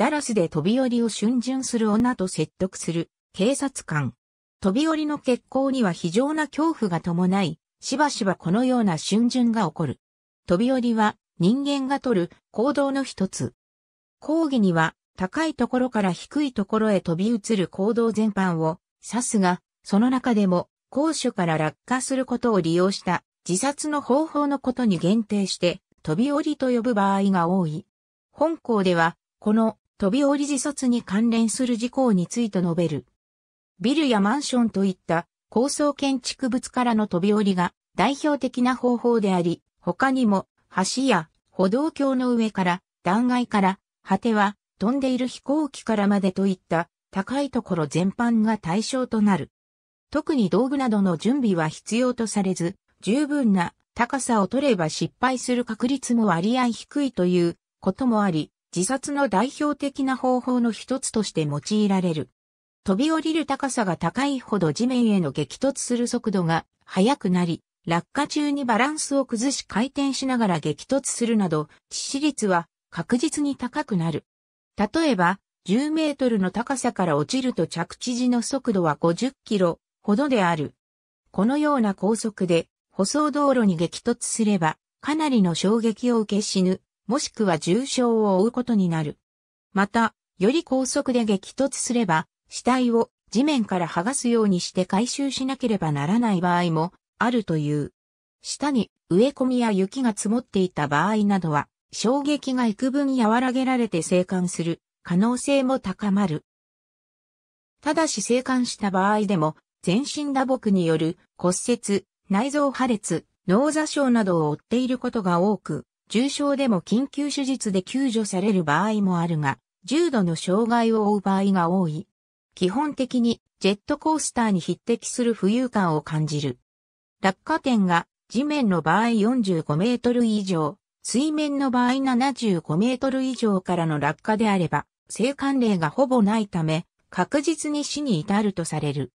ダラスで飛び降りを逡巡する女と説得する警察官。飛び降りの結行には非常な恐怖が伴い、しばしばこのような逡巡が起こる。飛び降りは人間が取る行動の一つ。講義には高いところから低いところへ飛び移る行動全般を指すが、その中でも高所から落下することを利用した自殺の方法のことに限定して飛び降りと呼ぶ場合が多い。本校ではこの飛び降り自殺に関連する事項について述べる。ビルやマンションといった高層建築物からの飛び降りが代表的な方法であり、他にも橋や歩道橋の上から断崖から果ては飛んでいる飛行機からまでといった高いところ全般が対象となる。特に道具などの準備は必要とされず、十分な高さを取れば失敗する確率も割合低いということもあり、自殺の代表的な方法の一つとして用いられる。飛び降りる高さが高いほど地面への激突する速度が速くなり、落下中にバランスを崩し回転しながら激突するなど、致死率は確実に高くなる。例えば、10メートルの高さから落ちると着地時の速度は50キロほどである。このような高速で舗装道路に激突すれば、かなりの衝撃を受け死ぬもしくは重傷を負うことになる。また、より高速で激突すれば、死体を地面から剥がすようにして回収しなければならない場合もあるという。下に植え込みや雪が積もっていた場合などは、衝撃が幾分和らげられて生還する可能性も高まる。ただし生還した場合でも、全身打撲による骨折、内臓破裂、脳挫傷などを負っていることが多く、重症でも緊急手術で救助される場合もあるが、重度の障害を負う場合が多い。基本的にジェットコースターに匹敵する浮遊感を感じる。落下点が地面の場合45メートル以上、水面の場合75メートル以上からの落下であれば、生還例がほぼないため、確実に死に至るとされる。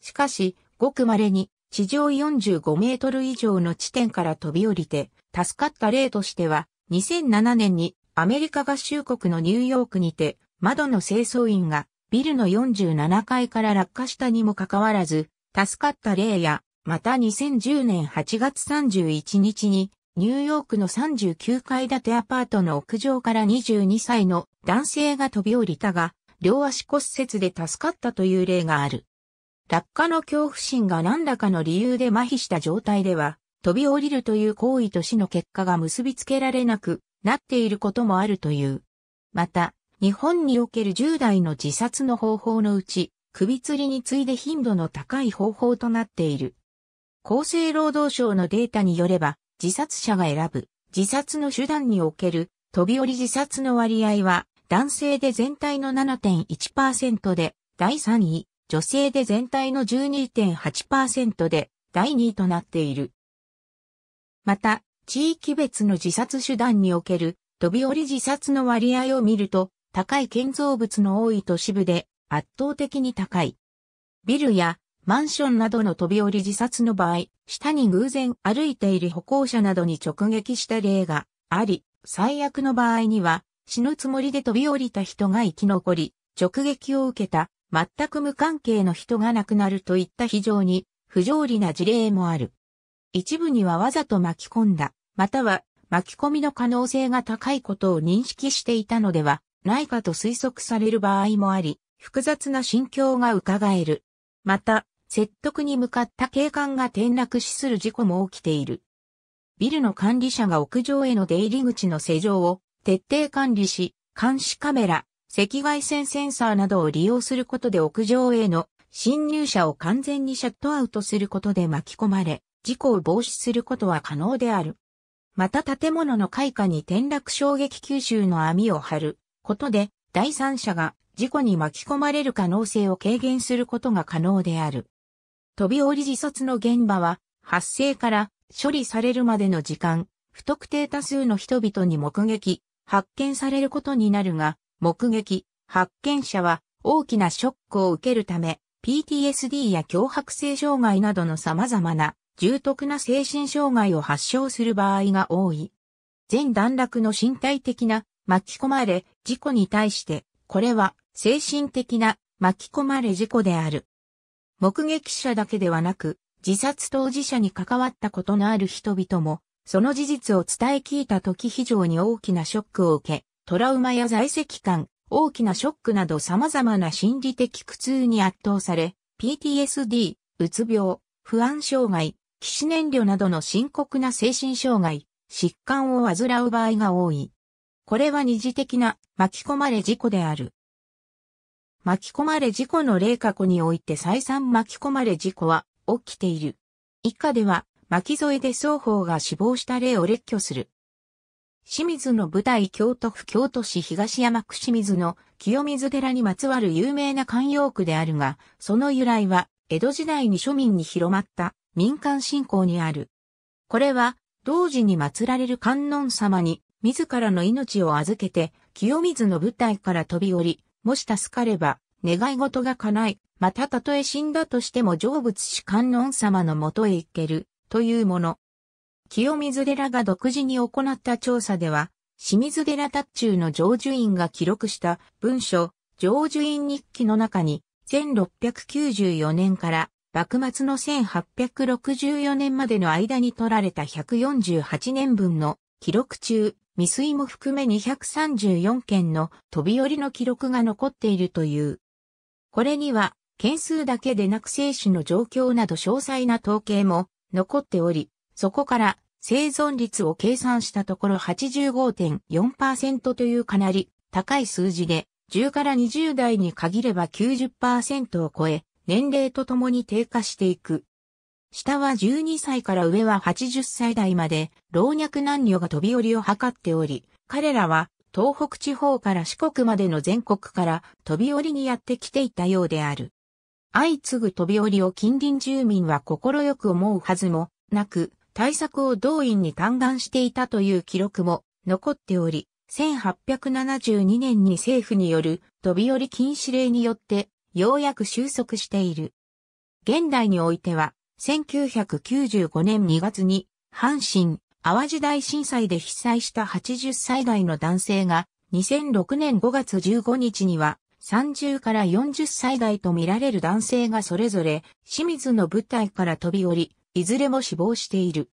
しかし、ごく稀に地上45メートル以上の地点から飛び降りて、助かった例としては、2007年にアメリカ合衆国のニューヨークにて、窓の清掃員がビルの47階から落下したにもかかわらず、助かった例や、また2010年8月31日に、ニューヨークの39階建てアパートの屋上から22歳の男性が飛び降りたが、両足骨折で助かったという例がある。落下の恐怖心が何らかの理由で麻痺した状態では、飛び降りるという行為と死の結果が結びつけられなくなっていることもあるという。また、日本における10代の自殺の方法のうち、首吊りに次いで頻度の高い方法となっている。厚生労働省のデータによれば、自殺者が選ぶ自殺の手段における飛び降り自殺の割合は、男性で全体の7.1%で第3位、女性で全体の12.8%で第2位となっている。また、地域別の自殺手段における飛び降り自殺の割合を見ると、高い建造物の多い都市部で圧倒的に高い。ビルやマンションなどの飛び降り自殺の場合、下に偶然歩いている歩行者などに直撃した例があり、最悪の場合には死ぬつもりで飛び降りた人が生き残り、直撃を受けた全く無関係の人が亡くなるといった非常に不条理な事例もある。一部にはわざと巻き込んだ、または巻き込みの可能性が高いことを認識していたのではないかと推測される場合もあり、複雑な心境が伺える。また、説得に向かった警官が転落死する事故も起きている。ビルの管理者が屋上への出入り口の施錠を徹底管理し、監視カメラ、赤外線センサーなどを利用することで屋上への侵入者を完全にシャットアウトすることで巻き込まれ、事故を防止することは可能である。また建物の開花に転落衝撃吸収の網を張ることで、第三者が事故に巻き込まれる可能性を軽減することが可能である。飛び降り自殺の現場は、発生から処理されるまでの時間、不特定多数の人々に目撃、発見されることになるが、目撃、発見者は大きなショックを受けるため、PTSD や脅迫性障害などの様々な重篤な精神障害を発症する場合が多い。全段落の身体的な巻き込まれ事故に対して、これは精神的な巻き込まれ事故である。目撃者だけではなく、自殺当事者に関わったことのある人々も、その事実を伝え聞いた時非常に大きなショックを受け、トラウマや在籍感、大きなショックなど様々な心理的苦痛に圧倒され、PTSD、うつ病、不安障害、起死燃料などの深刻な精神障害、疾患を患う場合が多い。これは二次的な巻き込まれ事故である。巻き込まれ事故の例過去において再三巻き込まれ事故は起きている。以下では巻き添えで双方が死亡した例を列挙する。清水の舞台京都府京都市東山区清水の清水寺にまつわる有名な慣用句であるが、その由来は江戸時代に庶民に広まった民間信仰にある。これは、同時に祀られる観音様に、自らの命を預けて、清水の舞台から飛び降り、もし助かれば、願い事が叶い、またたとえ死んだとしても成仏し観音様のもとへ行ける、というもの。清水寺が独自に行った調査では、清水寺達中の成就院が記録した文書、成就院日記の中に、1694年から幕末の1864年までの間に取られた148年分の記録中、未遂も含め234件の飛び降りの記録が残っているという。これには、件数だけでなく生死の状況など詳細な統計も残っており、そこから生存率を計算したところ85.4%というかなり高い数字で、10から20代に限れば90%を超え、年齢とともに低下していく。下は12歳から上は80歳代まで老若男女が飛び降りを図っており、彼らは東北地方から四国までの全国から飛び降りにやってきていたようである。相次ぐ飛び降りを近隣住民は快く思うはずもなく、対策を動員に嘆願していたという記録も残っており、1872年に政府による飛び降り禁止令によってようやく収束している。現代においては、1995年2月に、阪神、淡路大震災で被災した80歳代の男性が、2006年5月15日には、30から40歳代と見られる男性がそれぞれ、清水の舞台から飛び降り、いずれも死亡している。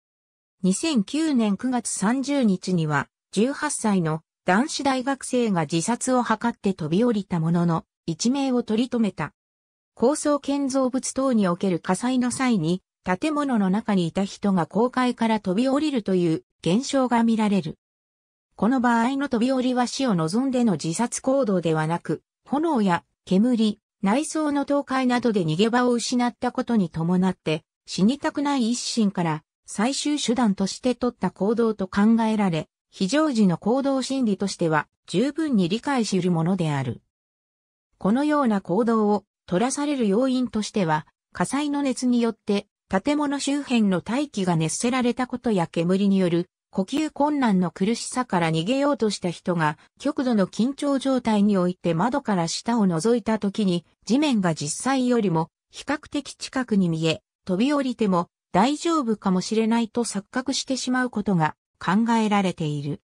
2009年9月30日には、18歳の男子大学生が自殺を図って飛び降りたものの、一命を取り留めた。高層建造物等における火災の際に、建物の中にいた人が高階から飛び降りるという現象が見られる。この場合の飛び降りは死を望んでの自殺行動ではなく、炎や煙、内装の倒壊などで逃げ場を失ったことに伴って、死にたくない一心から最終手段として取った行動と考えられ、非常時の行動心理としては十分に理解するものである。このような行動を取らされる要因としては、火災の熱によって建物周辺の大気が熱せられたことや煙による呼吸困難の苦しさから逃げようとした人が極度の緊張状態において窓から下を覗いた時に地面が実際よりも比較的近くに見え飛び降りても大丈夫かもしれないと錯覚してしまうことが考えられている。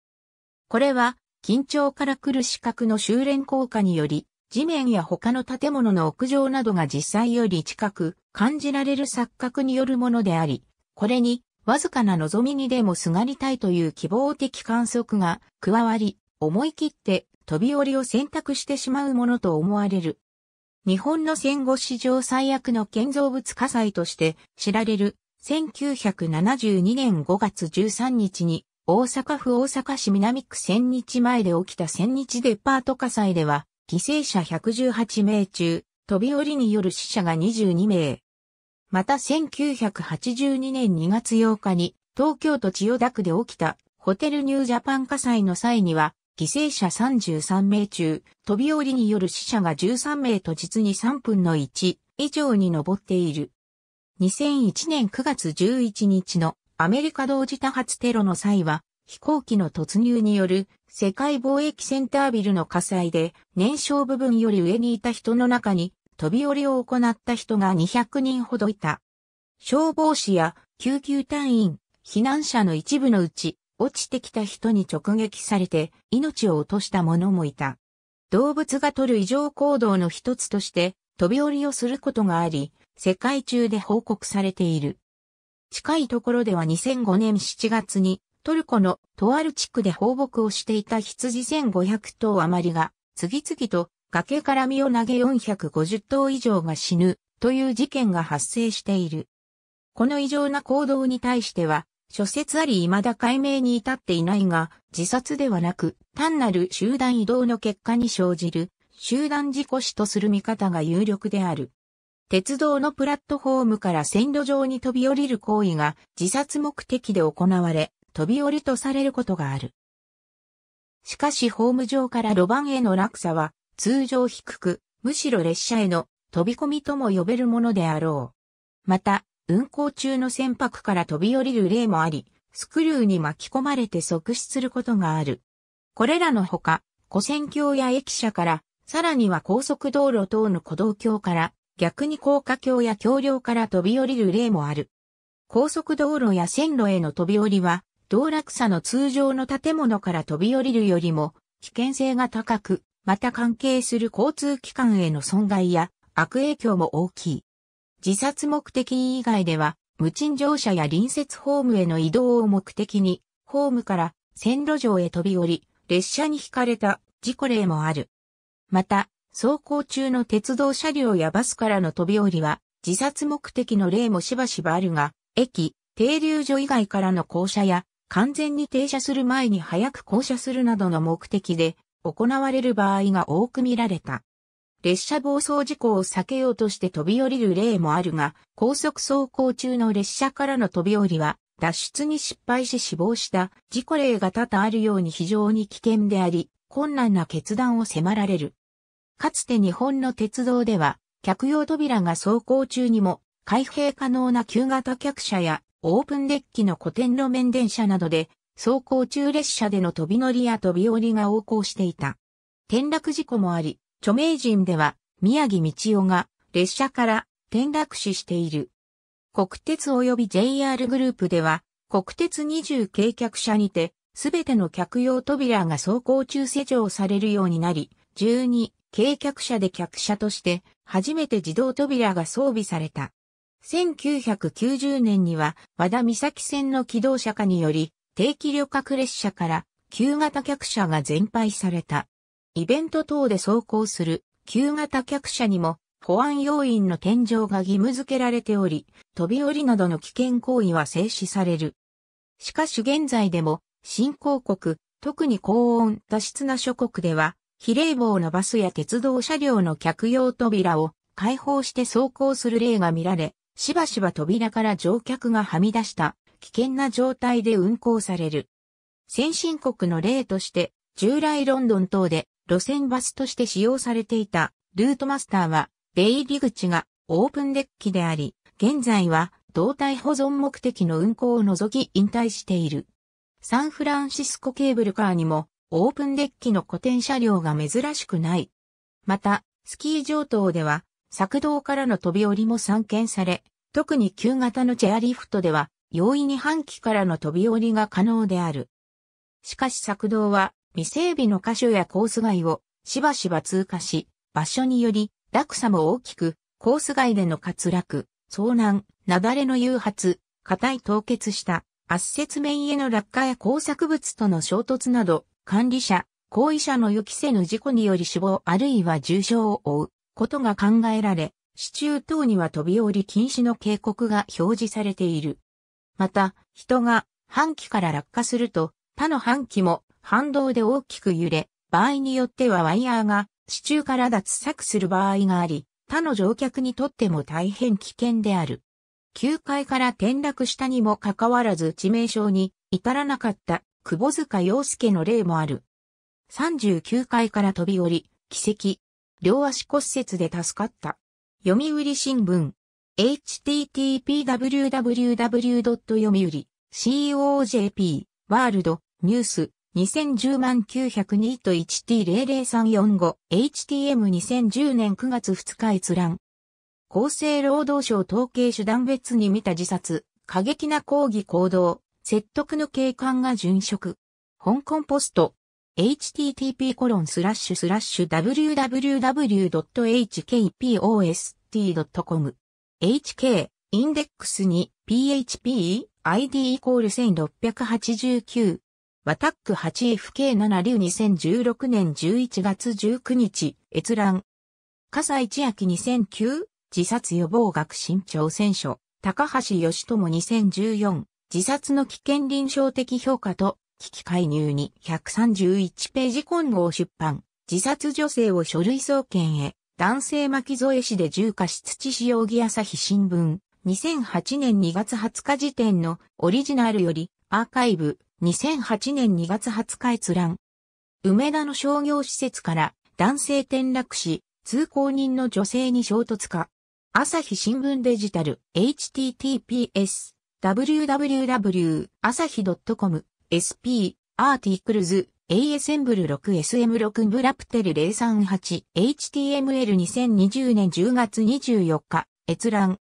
これは緊張から来る視覚の修練効果により地面や他の建物の屋上などが実際より近く感じられる錯覚によるものであり、これにわずかな望みにでもすがりたいという希望的観測が加わり、思い切って飛び降りを選択してしまうものと思われる。日本の戦後史上最悪の建造物火災として知られる1972年5月13日に大阪府大阪市南区千日前で起きた千日デパート火災では犠牲者118名中、飛び降りによる死者が22名。また1982年2月8日に東京都千代田区で起きたホテルニュージャパン火災の際には犠牲者33名中、飛び降りによる死者が13名と実に3分の1以上に上っている。2001年9月11日のアメリカ同時多発テロの際は飛行機の突入による世界貿易センタービルの火災で燃焼部分より上にいた人の中に飛び降りを行った人が200人ほどいた。消防士や救急隊員、避難者の一部のうち落ちてきた人に直撃されて命を落とした者もいた。動物が取る異常行動の一つとして飛び降りをすることがあり、世界中で報告されている。近いところでは2005年7月にトルコのとある地区で放牧をしていた羊1500頭余りが、次々と崖から身を投げ450頭以上が死ぬという事件が発生している。この異常な行動に対しては、諸説あり未だ解明に至っていないが、自殺ではなく、単なる集団移動の結果に生じる、集団事故死とする見方が有力である。鉄道のプラットフォームから線路上に飛び降りる行為が自殺目的で行われ、飛び降りとされることがある。しかしホーム上から路盤への落差は通常低く、むしろ列車への飛び込みとも呼べるものであろう。また、運行中の船舶から飛び降りる例もあり、スクリューに巻き込まれて即死することがある。これらのほか、古線橋や駅舎から、さらには高速道路等の古道橋から、逆に高架橋や橋梁から飛び降りる例もある。高速道路や線路への飛び降りは、道落差の通常の建物から飛び降りるよりも危険性が高く、また関係する交通機関への損害や悪影響も大きい。自殺目的以外では、無賃乗車や隣接ホームへの移動を目的に、ホームから線路上へ飛び降り、列車に轢かれた事故例もある。また、走行中の鉄道車両やバスからの飛び降りは、自殺目的の例もしばしばあるが、駅、停留所以外からの降車や完全に停車する前に早く降車するなどの目的で行われる場合が多く見られた。列車暴走事故を避けようとして飛び降りる例もあるが、高速走行中の列車からの飛び降りは脱出に失敗し死亡した事故例が多々あるように非常に危険であり、困難な決断を迫られる。かつて日本の鉄道では、客用扉が走行中にも開閉可能な旧型客車やオープンデッキの古典路面電車などで、走行中列車での飛び乗りや飛び降りが横行していた。転落事故もあり、著名人では、宮城道夫が列車から転落死している。国鉄及び JR グループでは、国鉄20軽客車にて、すべての客用扉が走行中施錠されるようになり、12、軽客車で客車として、初めて自動扉が装備された。1990年には和田岬線の機動車化により定期旅客列車から旧型客車が全廃された。イベント等で走行する旧型客車にも保安要員の天井が義務付けられており、飛び降りなどの危険行為は制止される。しかし現在でも新興国、特に高温多湿な諸国では、非冷棒のバスや鉄道車両の客用扉を開放して走行する例が見られ、しばしば扉から乗客がはみ出した危険な状態で運行される。先進国の例として、従来ロンドン等で路線バスとして使用されていたルートマスターは出入り口がオープンデッキであり、現在は動体保存目的の運行を除き引退している。サンフランシスコケーブルカーにもオープンデッキの古典車両が珍しくない。また、スキー場等では作動からの飛び降りも散見され、特に旧型のチェアリフトでは、容易に半期からの飛び降りが可能である。しかし作動は未整備の箇所やコース外をしばしば通過し、場所により落差も大きく、コース外での滑落、遭難、雪崩の誘発、硬い凍結した圧雪面への落下や工作物との衝突など、管理者、行為者の予期せぬ事故により死亡あるいは重傷を負う。ことが考えられ、支柱等には飛び降り禁止の警告が表示されている。また、人が半旗から落下すると、他の半旗も反動で大きく揺れ、場合によってはワイヤーが支柱から脱作する場合があり、他の乗客にとっても大変危険である。9階から転落したにもかかわらず致命傷に至らなかった久保塚洋介の例もある。39階から飛び降り、奇跡、両足骨折で助かった。読売新聞 http://www. 読売 COJP ワールドニュース2010万902と 1T00345 HTM2010 年9月2日閲覧厚生労働省統計手段別に見た自殺、過激な抗議行動、説得の警官が殉職。香港ポスト、http://www.hkpost.com hk インデックスに php id イコール1689ワタック 8FK7 流2016年11月19日閲覧笠井千秋2009自殺予防学新挑戦書高橋義智2014自殺の危険臨床的評価と危機介入に131ページ混合を出版。自殺女性を書類送検へ。男性巻添市で重過失致死容疑朝日新聞。2008年2月20日時点のオリジナルよりアーカイブ。2008年2月20日閲覧。梅田の商業施設から男性転落し、通行人の女性に衝突か。朝日新聞デジタル https www 朝日 .com SP、アーティクルズ、a s m b l 6 s m 6ブラプテル 038HTML2020 年10月24日、閲覧。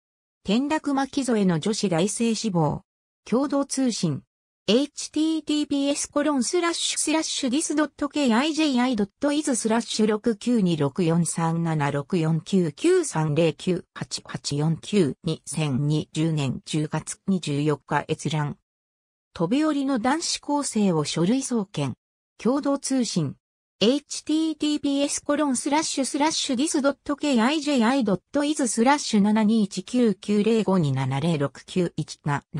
転落巻き添えの女子大生死亡。共同通信。https コロンスラッシュスラッシュディス .kiji.is スラッシュ6 9 2 6 4 3 7 6 4 9 9 3 0 9 8 8 4 9 2 0 2 0年10月24日閲覧。飛び降りの男子高生を書類送検。共同通信。https コロンスラッシュスラッシュ dis.kiji.is スラッシュ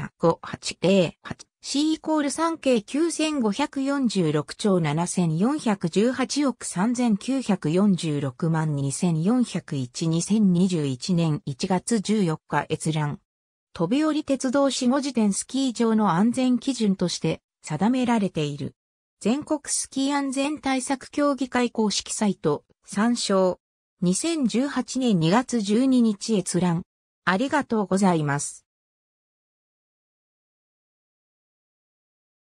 72199057069175808 C イコール 3K9546 兆7418億3946万2401 2021年1月14日閲覧飛び降り鉄道死後時点スキー場の安全基準として定められている。全国スキー安全対策協議会公式サイト参照。2018年2月12日閲覧。ありがとうございます。